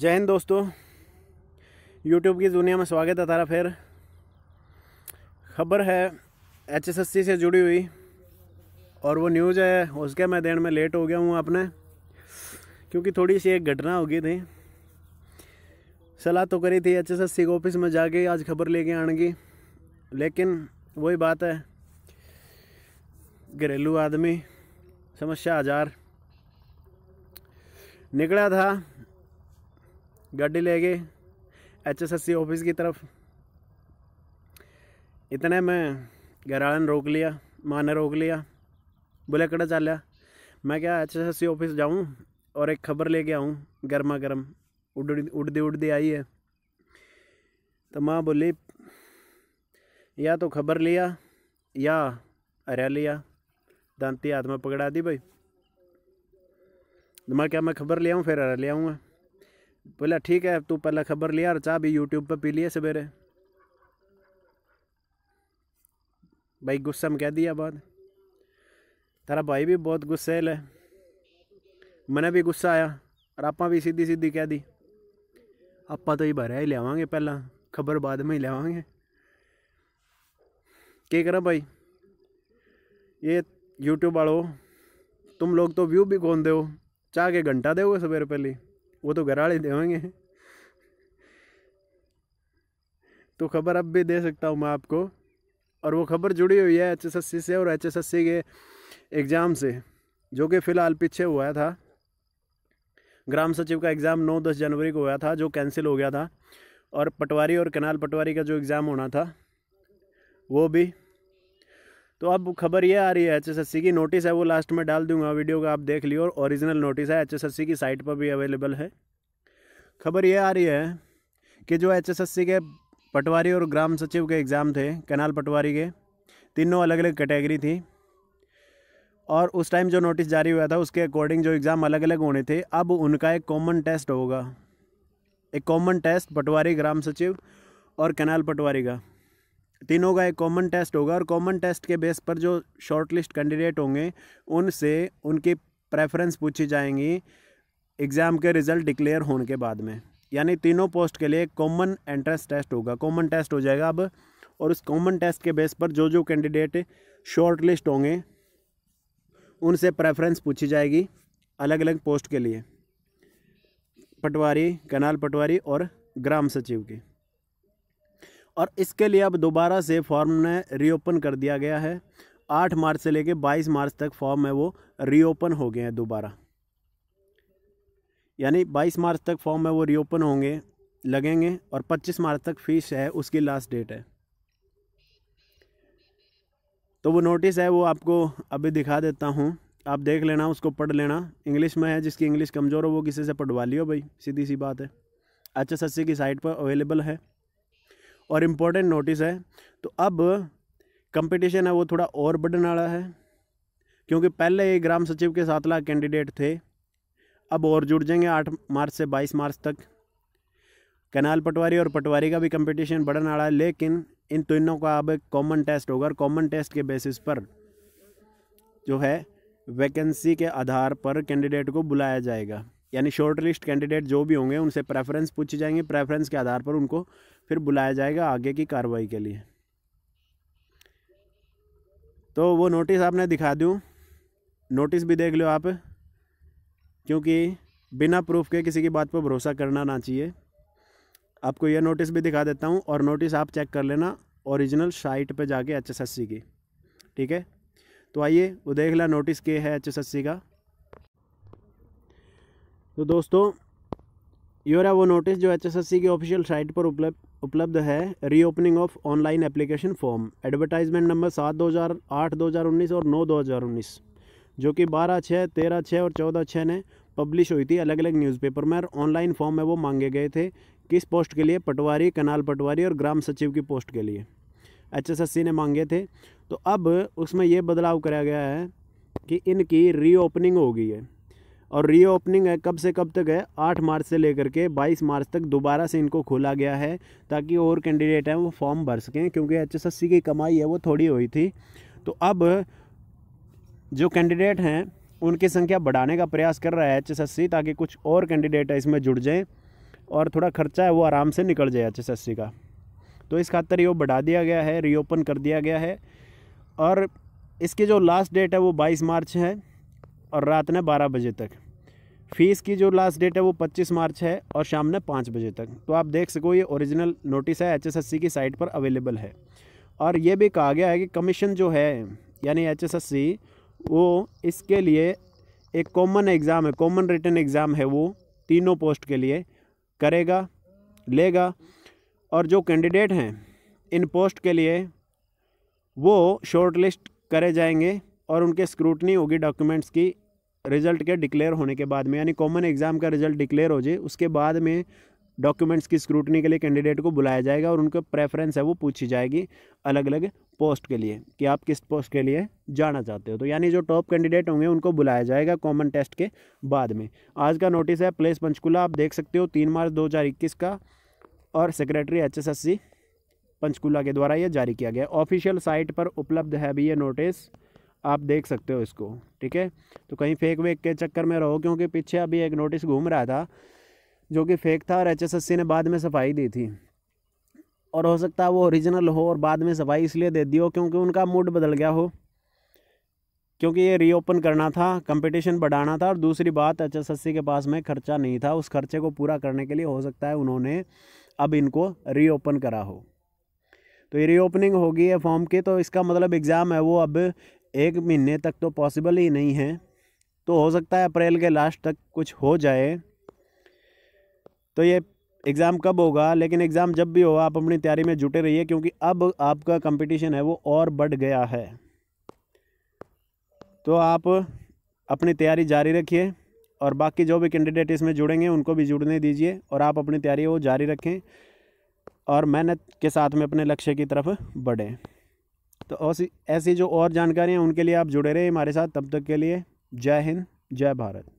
जय हिंद दोस्तों यूट्यूब की दुनिया में स्वागत है तारा फिर खबर है एच से जुड़ी हुई और वो न्यूज़ है उसके मैं देने में लेट हो गया हूँ आपने क्योंकि थोड़ी सी एक घटना होगी थी सलाह तो करी थी एच एस के ऑफिस में जाके आज खबर लेके आने की लेकिन वही बात है घरेलू आदमी समस्या हजार निकला था गाड़ी ले गए सी ऑफिस की तरफ इतने में घर वाले ने रोक लिया माँ ने रोक लिया बोले कड़ा चल लिया मैं क्या एच एस ऑफिस जाऊँ और एक खबर लेके आऊँ गर्मा गर्म उड़ उड़दी उड़ती आई है तो माँ बोली या तो खबर लिया या हरिया लिया दांती हाथ में पकड़ा दी भाई तो मैं क्या मैं खबर ले आऊँ फिर हरा ले आऊँगा बोला ठीक है तू पहले खबर लिया और चाह भी यूट्यूब पर पी लिए सवेरे भाई गुस्सा में कह दिया बात तेरा भाई भी बहुत गुस्सेल है मैंने भी गुस्सा आया और आप भी सीधी सीधी कह दी आप तो ही भरया ही लियावे पहला खबर बाद में ही लियावे के करा भाई ये यूट्यूब वालों तुम लोग तो व्यू भी कौन दो चाह के घंटा दोगे सवेरे पहले वो तो घर दे होंगे तो खबर अब भी दे सकता हूँ मैं आपको और वो खबर जुड़ी हुई है एच से और एच के एग्ज़ाम से जो कि फ़िलहाल पीछे हुआ था ग्राम सचिव का एग्ज़ाम 9-10 जनवरी को हुआ था जो कैंसिल हो गया था और पटवारी और कनाल पटवारी का जो एग्ज़ाम होना था वो भी तो अब खबर ये आ रही है एचएसएससी की नोटिस है वो लास्ट में डाल दूंगा वीडियो का आप देख लियो और ओरिजिनल नोटिस है एचएसएससी की साइट पर भी अवेलेबल है खबर ये आ रही है कि जो एचएसएससी के पटवारी और ग्राम सचिव के एग्ज़ाम थे कैनाल पटवारी के तीनों अलग अलग कैटेगरी थी और उस टाइम जो नोटिस जारी हुआ था उसके अकॉर्डिंग जो एग्ज़ाम अलग अलग होने थे अब उनका एक कॉमन टेस्ट होगा एक कॉमन टेस्ट पटवारी ग्राम सचिव और कैनाल पटवारी का तीनों का एक कॉमन टेस्ट होगा और कॉमन टेस्ट के बेस पर जो शॉर्ट लिस्ट कैंडिडेट होंगे उनसे उनकी प्रेफरेंस पूछी जाएंगी एग्ज़ाम के रिज़ल्ट डिक्लेयर होने के बाद में यानी तीनों पोस्ट के लिए कॉमन एंट्रेंस टेस्ट होगा कॉमन टेस्ट हो जाएगा अब और उस कॉमन टेस्ट के बेस पर जो जो कैंडिडेट शॉर्ट लिस्ट होंगे उनसे प्रेफरेंस पूछी जाएगी अलग अलग पोस्ट के लिए पटवारी कनाल पटवारी और ग्राम सचिव की और इसके लिए अब दोबारा से फॉर्म ने रीओपन कर दिया गया है आठ मार्च से लेकर बाईस मार्च तक फॉर्म है वो रीओपन हो गए हैं दोबारा यानी बाईस मार्च तक फॉर्म है वो रीओपन होंगे लगेंगे और पच्चीस मार्च तक फीस है उसकी लास्ट डेट है तो वो नोटिस है वो आपको अभी दिखा देता हूँ आप देख लेना उसको पढ़ लेना इंग्लिश में है जिसकी इंग्लिश कमज़ोर हो वो किसी से पढ़वा लियो भाई सीधी सी बात है एच एस एस सी की साइट पर अवेलेबल है और इम्पोर्टेंट नोटिस है तो अब कंपटीशन है वो थोड़ा और बढ़ने वाला है क्योंकि पहले ये ग्राम सचिव के सात लाख कैंडिडेट थे अब और जुड़ जाएंगे आठ मार्च से बाईस मार्च तक कैनाल पटवारी और पटवारी का भी कंपटीशन बढ़ने वाला है लेकिन इन तीनों का अब कॉमन टेस्ट होगा और कॉमन टेस्ट के बेसिस पर जो है वैकेंसी के आधार पर कैंडिडेट को बुलाया जाएगा यानी शॉर्ट लिस्ट कैंडिडेट जो भी होंगे उनसे प्रेफरेंस पूछी जाएंगे प्रेफरेंस के आधार पर उनको फिर बुलाया जाएगा आगे की कार्रवाई के लिए तो वो नोटिस आपने दिखा दूँ नोटिस भी देख लो आप क्योंकि बिना प्रूफ के किसी की बात पर भरोसा करना ना चाहिए आपको यह नोटिस भी दिखा देता हूँ और नोटिस आप चेक कर लेना ओरिजिनल साइट पे जाके एच की ठीक है तो आइए वो देख ला नोटिस के है एच का तो दोस्तों योर है वो नोटिस जो एच की ऑफिशियल साइट पर उपलब्ध उपलब्ध है reopening of online application form advertisement number सात दो हज़ार आठ दो हज़ार उन्नीस और नौ दो हज़ार उन्नीस जो कि बारह छः तेरह छः और चौदह छः ने पब्लिश हुई थी अलग अलग न्यूज़पेपर में और ऑनलाइन फॉर्म में वो मांगे गए थे किस पोस्ट के लिए पटवारी कनाल पटवारी और ग्राम सचिव की पोस्ट के लिए एच ने मांगे थे तो अब उसमें यह बदलाव कराया गया है कि इनकी रीओपनिंग हो गई है और रीओपनिंग है कब से कब तक है आठ मार्च से लेकर के बाईस मार्च तक दोबारा से इनको खोला गया है ताकि और कैंडिडेट हैं वो फॉर्म भर सकें क्योंकि एच की कमाई है वो थोड़ी हुई थी तो अब जो कैंडिडेट हैं उनकी संख्या बढ़ाने का प्रयास कर रहा है एच ताकि कुछ और कैंडिडेट इसमें जुड़ जाएँ और थोड़ा खर्चा है वो आराम से निकल जाए एच का तो इस खातर ये बढ़ा दिया गया है रीओपन कर दिया गया है और इसकी जो लास्ट डेट है वो 22 मार्च है और रात ने बारह बजे तक फीस की जो लास्ट डेट है वो 25 मार्च है और शाम ने पाँच बजे तक तो आप देख सको ये ओरिजिनल नोटिस है एचएसएससी की साइट पर अवेलेबल है और ये भी कहा गया है कि कमीशन जो है यानी एचएसएससी वो इसके लिए एक कॉमन एग्ज़ाम है कॉमन रिटर्न एग्ज़ाम है वो तीनों पोस्ट के लिए करेगा लेगा और जो कैंडिडेट हैं इन पोस्ट के लिए वो शॉर्ट लिस्ट करे जाएंगे और उनके स्क्रूटनी होगी डॉक्यूमेंट्स की रिजल्ट के डिक्लेयर होने के बाद में यानी कॉमन एग्ज़ाम का रिजल्ट डिक्लेयर हो जाए उसके बाद में डॉक्यूमेंट्स की स्क्रूटनी के लिए कैंडिडेट को बुलाया जाएगा और उनका प्रेफरेंस है वो पूछी जाएगी अलग अलग पोस्ट के लिए कि आप किस पोस्ट के लिए जाना चाहते हो तो यानी जो टॉप कैंडिडेट होंगे उनको बुलाया जाएगा कॉमन टेस्ट के बाद में आज का नोटिस है प्लेस पंचकूला आप देख सकते हो तीन मार्च दो का और सेक्रेटरी एच पंचकुला के द्वारा यह जारी किया गया ऑफिशियल साइट पर उपलब्ध है भी ये नोटिस आप देख सकते हो इसको ठीक है तो कहीं फेक वेक के चक्कर में रहो क्योंकि पीछे अभी एक नोटिस घूम रहा था जो कि फेक था और एच ने बाद में सफाई दी थी और हो सकता है वो ओरिजिनल हो और बाद में सफाई इसलिए दे दी हो क्योंकि उनका मूड बदल गया हो क्योंकि ये रीओपन करना था कंपटीशन बढ़ाना था और दूसरी बात एच के पास में खर्चा नहीं था उस खर्चे को पूरा करने के लिए हो सकता है उन्होंने अब इनको रीओपन करा हो तो ये रीओपनिंग होगी है फॉर्म की तो इसका मतलब एग्ज़ाम है वो अब एक महीने तक तो पॉसिबल ही नहीं है तो हो सकता है अप्रैल के लास्ट तक कुछ हो जाए तो ये एग्ज़ाम कब होगा लेकिन एग्ज़ाम जब भी हो आप अपनी तैयारी में जुटे रहिए क्योंकि अब आपका कंपटीशन है वो और बढ़ गया है तो आप अपनी तैयारी जारी रखिए और बाकी जो भी कैंडिडेट इसमें जुड़ेंगे उनको भी जुड़ने दीजिए और आप अपनी तैयारी वो जारी रखें और मेहनत के साथ में अपने लक्ष्य की तरफ बढ़ें तो ऐसी जो और जानकारियाँ उनके लिए आप जुड़े रहे हमारे साथ तब तक के लिए जय हिंद जय भारत